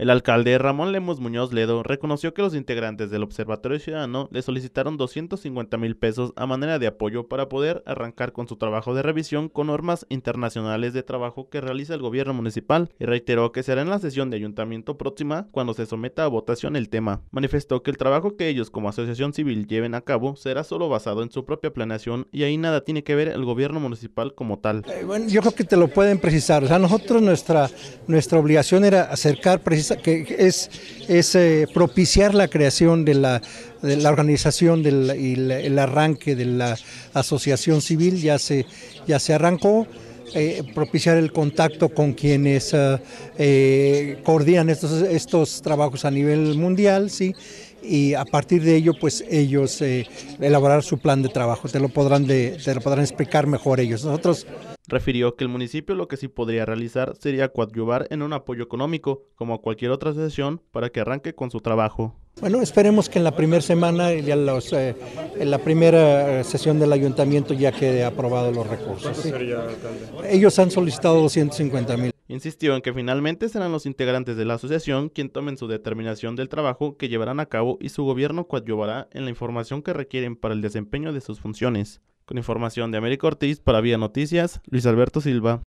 El alcalde Ramón Lemos Muñoz Ledo reconoció que los integrantes del Observatorio Ciudadano le solicitaron 250 mil pesos a manera de apoyo para poder arrancar con su trabajo de revisión con normas internacionales de trabajo que realiza el gobierno municipal y reiteró que será en la sesión de ayuntamiento próxima cuando se someta a votación el tema. Manifestó que el trabajo que ellos como asociación civil lleven a cabo será solo basado en su propia planeación y ahí nada tiene que ver el gobierno municipal como tal. Eh, bueno, yo creo que te lo pueden precisar. O sea, nosotros nuestra, nuestra obligación era acercar precisamente que es, eh, propiciar la creación de la, organización del, y el arranque de la asociación civil, ya se, ya se arrancó. Eh, propiciar el contacto con quienes eh, coordinan estos, estos trabajos a nivel mundial, ¿sí? y a partir de ello pues ellos eh, elaborar su plan de trabajo. Te lo podrán de, te lo podrán explicar mejor ellos. Nosotros refirió que el municipio lo que sí podría realizar sería coadyuvar en un apoyo económico como a cualquier otra sesión para que arranque con su trabajo. Bueno, esperemos que en la primera semana, y eh, en la primera eh, sesión del ayuntamiento ya quede aprobado los recursos. Ellos han solicitado 250 mil Insistió en que finalmente serán los integrantes de la asociación quien tomen su determinación del trabajo que llevarán a cabo y su gobierno coadyuvará en la información que requieren para el desempeño de sus funciones. Con información de América Ortiz para Vía Noticias, Luis Alberto Silva.